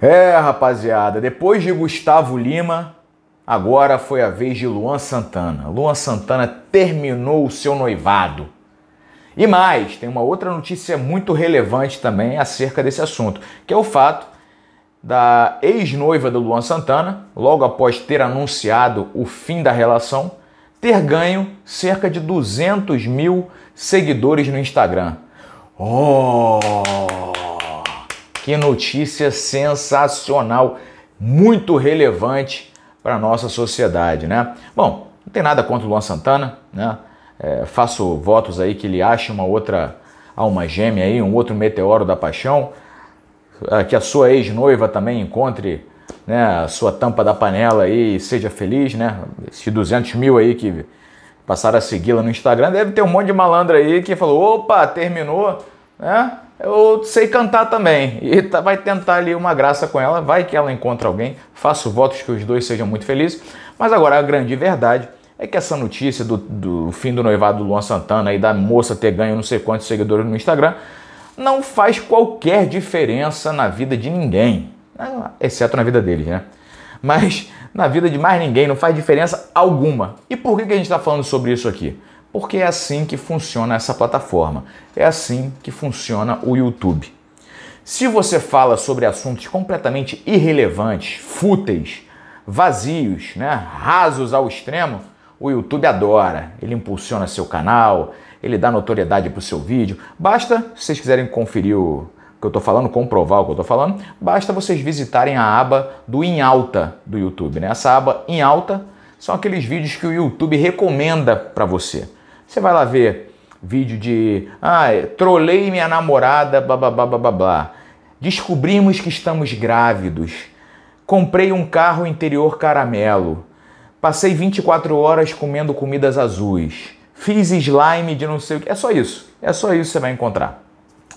É, rapaziada, depois de Gustavo Lima, agora foi a vez de Luan Santana. Luan Santana terminou o seu noivado. E mais, tem uma outra notícia muito relevante também acerca desse assunto, que é o fato da ex-noiva do Luan Santana, logo após ter anunciado o fim da relação, ter ganho cerca de 200 mil seguidores no Instagram. Oh! Que notícia sensacional, muito relevante para a nossa sociedade, né? Bom, não tem nada contra o Luan Santana, né? É, faço votos aí que ele ache uma outra alma gêmea aí, um outro meteoro da paixão, é, que a sua ex-noiva também encontre né, a sua tampa da panela aí e seja feliz, né? Esses 200 mil aí que passaram a segui-la no Instagram, deve ter um monte de malandro aí que falou, opa, terminou, né? eu sei cantar também. E tá, vai tentar ali uma graça com ela, vai que ela encontra alguém. Faço votos que os dois sejam muito felizes. Mas agora a grande verdade é que essa notícia do, do fim do noivado do Luan Santana e da moça ter ganho não sei quantos seguidores no Instagram não faz qualquer diferença na vida de ninguém. Ah, exceto na vida deles, né? Mas na vida de mais ninguém não faz diferença alguma. E por que, que a gente está falando sobre isso aqui? porque é assim que funciona essa plataforma, é assim que funciona o YouTube. Se você fala sobre assuntos completamente irrelevantes, fúteis, vazios, né, rasos ao extremo, o YouTube adora. Ele impulsiona seu canal, ele dá notoriedade para o seu vídeo. Basta, se vocês quiserem conferir o que eu estou falando, comprovar o que eu estou falando, basta vocês visitarem a aba do em alta do YouTube. Né? Essa aba em alta são aqueles vídeos que o YouTube recomenda para você. Você vai lá ver vídeo de ah, trolei minha namorada, blá blá blá blá blá. Descobrimos que estamos grávidos. Comprei um carro interior caramelo. Passei 24 horas comendo comidas azuis. Fiz slime de não sei o que. É só isso. É só isso que você vai encontrar.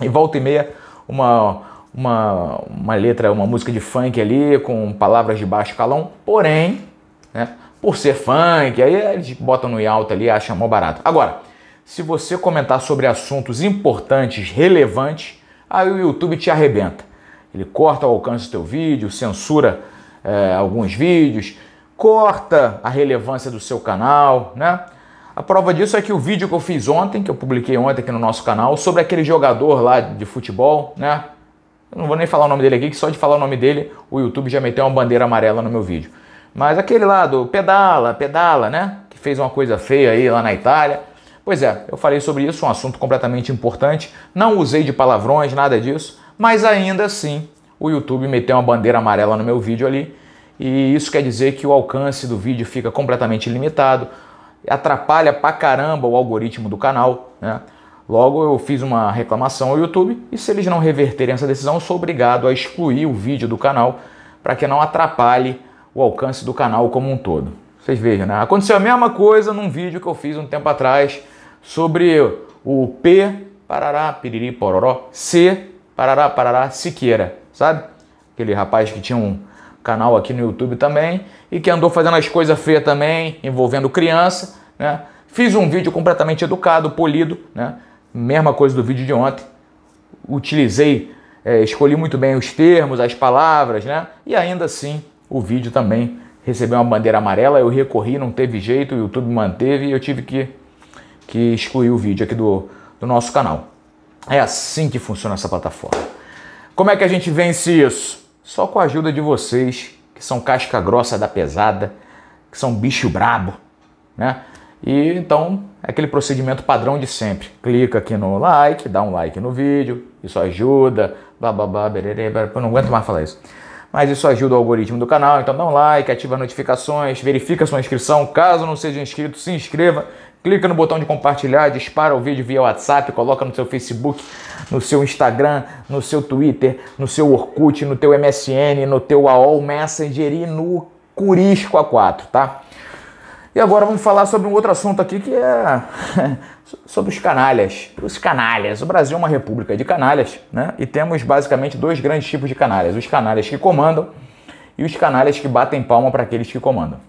E volta e meia, uma, uma, uma letra, uma música de funk ali, com palavras de baixo calão. Porém, né, por ser funk, aí eles botam no alto ali, acham mó barato. Agora, se você comentar sobre assuntos importantes, relevantes, aí o YouTube te arrebenta. Ele corta o alcance do teu vídeo, censura é, alguns vídeos, corta a relevância do seu canal, né? A prova disso é que o vídeo que eu fiz ontem, que eu publiquei ontem aqui no nosso canal, sobre aquele jogador lá de futebol, né? Eu não vou nem falar o nome dele aqui, que só de falar o nome dele, o YouTube já meteu uma bandeira amarela no meu vídeo. Mas aquele lá do pedala, pedala, né? Que fez uma coisa feia aí lá na Itália. Pois é, eu falei sobre isso, um assunto completamente importante. Não usei de palavrões, nada disso, mas ainda assim o YouTube meteu uma bandeira amarela no meu vídeo ali. E isso quer dizer que o alcance do vídeo fica completamente limitado, atrapalha pra caramba o algoritmo do canal, né? Logo, eu fiz uma reclamação ao YouTube e, se eles não reverterem essa decisão, sou obrigado a excluir o vídeo do canal para que não atrapalhe o alcance do canal como um todo. Vocês vejam, né? Aconteceu a mesma coisa num vídeo que eu fiz um tempo atrás sobre o P, parará, piriri, pororó, C, parará, parará, Siqueira, sabe? Aquele rapaz que tinha um canal aqui no YouTube também e que andou fazendo as coisas feias também, envolvendo criança, né? Fiz um vídeo completamente educado, polido, né? Mesma coisa do vídeo de ontem. Utilizei, é, escolhi muito bem os termos, as palavras, né? E ainda assim o vídeo também recebeu uma bandeira amarela, eu recorri, não teve jeito, o YouTube manteve e eu tive que, que excluir o vídeo aqui do, do nosso canal. É assim que funciona essa plataforma. Como é que a gente vence isso? Só com a ajuda de vocês, que são casca grossa da pesada, que são bicho brabo, né? E então, é aquele procedimento padrão de sempre. Clica aqui no like, dá um like no vídeo, isso ajuda, blá blá blá, eu não aguento mais falar isso mas isso ajuda o algoritmo do canal. Então dá um like, ativa as notificações, verifica sua inscrição. Caso não seja inscrito, se inscreva. Clica no botão de compartilhar, dispara o vídeo via WhatsApp, coloca no seu Facebook, no seu Instagram, no seu Twitter, no seu Orkut, no teu MSN, no teu AOL Messenger e no Curisco A4, tá? E agora vamos falar sobre um outro assunto aqui que é sobre os canalhas. Os canalhas. O Brasil é uma república de canalhas, né? E temos basicamente dois grandes tipos de canalhas: os canalhas que comandam e os canalhas que batem palma para aqueles que comandam.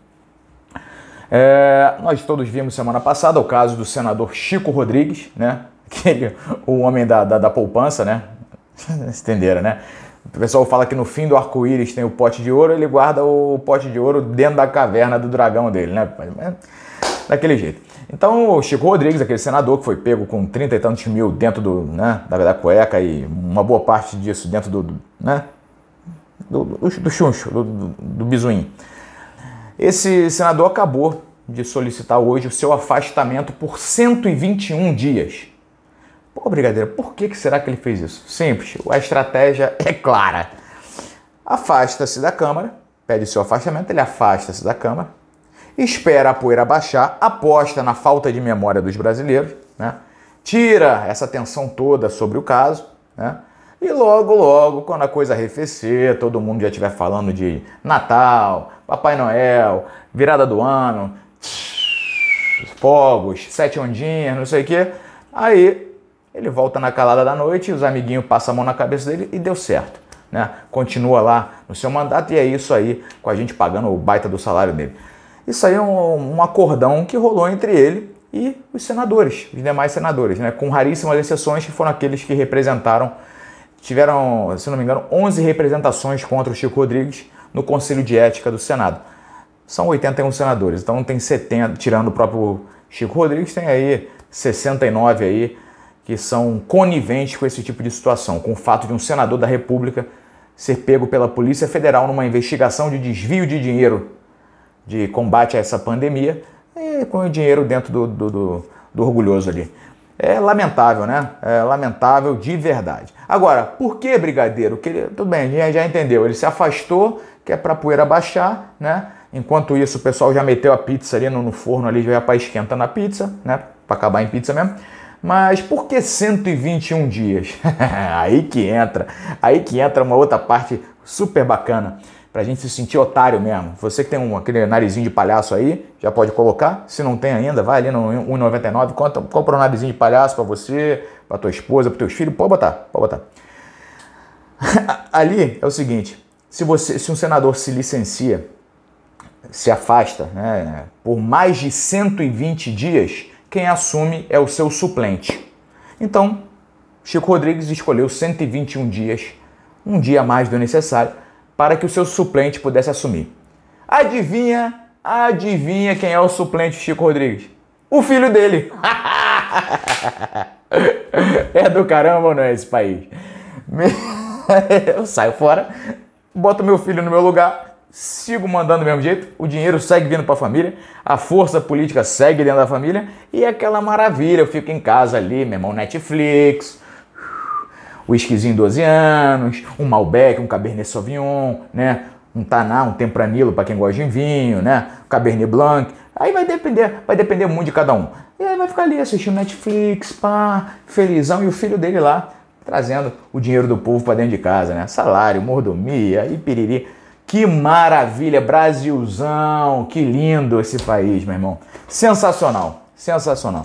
É, nós todos vimos semana passada o caso do senador Chico Rodrigues, né? Aquele, o homem da, da, da poupança, né? Entenderam, né? O pessoal fala que no fim do arco-íris tem o pote de ouro, ele guarda o pote de ouro dentro da caverna do dragão dele, né? Daquele jeito. Então, o Chico Rodrigues, aquele senador que foi pego com 30 e tantos mil dentro do, né, da, da cueca e uma boa parte disso dentro do, do né, do, do, do chuncho, do, do, do bizuim. Esse senador acabou de solicitar hoje o seu afastamento por 121 dias. Pô, brigadeiro, por que, que será que ele fez isso? Simples, a estratégia é clara. Afasta-se da câmara, pede seu afastamento, ele afasta-se da câmara, espera a poeira baixar, aposta na falta de memória dos brasileiros, né? tira essa tensão toda sobre o caso, né? E logo, logo, quando a coisa arrefecer, todo mundo já estiver falando de Natal, Papai Noel, virada do ano, fogos, sete ondinhas, não sei o quê, aí ele volta na calada da noite, os amiguinhos passam a mão na cabeça dele e deu certo. Né? Continua lá no seu mandato e é isso aí, com a gente pagando o baita do salário dele. Isso aí é um, um acordão que rolou entre ele e os senadores, os demais senadores, né? com raríssimas exceções que foram aqueles que representaram, tiveram, se não me engano, 11 representações contra o Chico Rodrigues no Conselho de Ética do Senado. São 81 senadores, então tem 70, tirando o próprio Chico Rodrigues, tem aí 69 aí que são coniventes com esse tipo de situação, com o fato de um senador da República ser pego pela Polícia Federal numa investigação de desvio de dinheiro de combate a essa pandemia, e com o dinheiro dentro do, do, do, do orgulhoso ali. É lamentável, né? É lamentável de verdade. Agora, por que brigadeiro? Que ele, tudo bem, já, já entendeu. Ele se afastou, que é para poeira baixar, né? Enquanto isso, o pessoal já meteu a pizza ali no, no forno ali já para esquentar na pizza, né? Para acabar em pizza mesmo. Mas por que 121 dias? aí que entra, aí que entra uma outra parte super bacana pra gente se sentir otário mesmo. Você que tem um, aquele narizinho de palhaço aí, já pode colocar. Se não tem ainda, vai ali no 1,99, compra um narizinho de palhaço para você, para tua esposa, para teus filhos, pode botar, pode botar. ali é o seguinte, se você, se um senador se licencia, se afasta, né, por mais de 120 dias, quem assume é o seu suplente. Então, Chico Rodrigues escolheu 121 dias, um dia a mais do necessário, para que o seu suplente pudesse assumir. Adivinha, adivinha quem é o suplente Chico Rodrigues? O filho dele. é do caramba ou não é esse país? Eu saio fora, boto meu filho no meu lugar sigo mandando do mesmo jeito, o dinheiro segue vindo para a família, a força política segue dentro da família e é aquela maravilha, eu fico em casa ali, meu irmão, Netflix, o esquisinho 12 anos, um Malbec, um Cabernet Sauvignon, né? Um Taná, um Tempranilo para quem gosta de vinho, né? Cabernet Blanc. Aí vai depender, vai depender muito de cada um. E aí vai ficar ali assistindo Netflix, pá, felizão e o filho dele lá trazendo o dinheiro do povo para dentro de casa, né? Salário, mordomia e piriri. Que maravilha, Brasilzão, que lindo esse país, meu irmão. Sensacional, sensacional.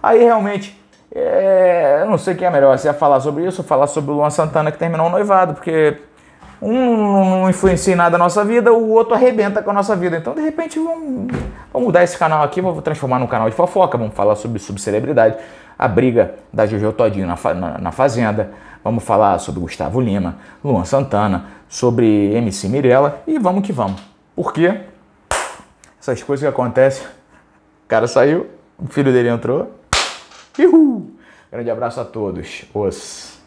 Aí realmente, é, eu não sei o que é melhor, se é falar sobre isso ou falar sobre o Luan Santana que terminou o noivado, porque um não influencia em nada a nossa vida, o outro arrebenta com a nossa vida. Então, de repente, vamos, vamos mudar esse canal aqui, vamos transformar num canal de fofoca, vamos falar sobre subcelebridade, a briga da Jojo Todinho na, na, na Fazenda, vamos falar sobre Gustavo Lima, Luan Santana, sobre MC Mirella e vamos que vamos. Porque essas coisas que acontecem, o cara saiu, o filho dele entrou. Uhul! Grande abraço a todos. Os.